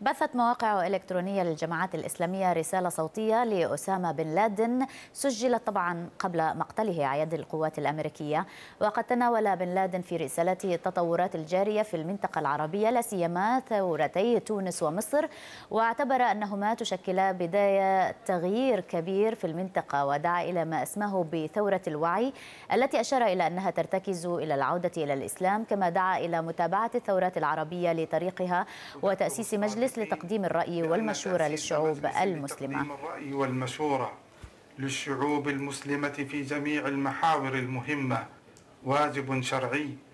بثت مواقع إلكترونية للجماعات الإسلامية رسالة صوتية لأسامة بن لادن سجلت طبعا قبل مقتله على يد القوات الأمريكية وقد تناول بن لادن في رسالته التطورات الجارية في المنطقة العربية لا سيما ثورتي تونس ومصر واعتبر أنهما تشكلا بداية تغيير كبير في المنطقة ودعا إلى ما أسماه بثورة الوعي التي أشار إلى أنها ترتكز إلى العودة إلى الإسلام كما دعا إلى متابعة الثورات العربية لطريقها وتأسيس مجلس المجلس لتقديم الرأي يعني والمشورة للشعوب المسلمة الرأي والمشورة للشعوب المسلمة في جميع المحاور المهمة واجب شرعي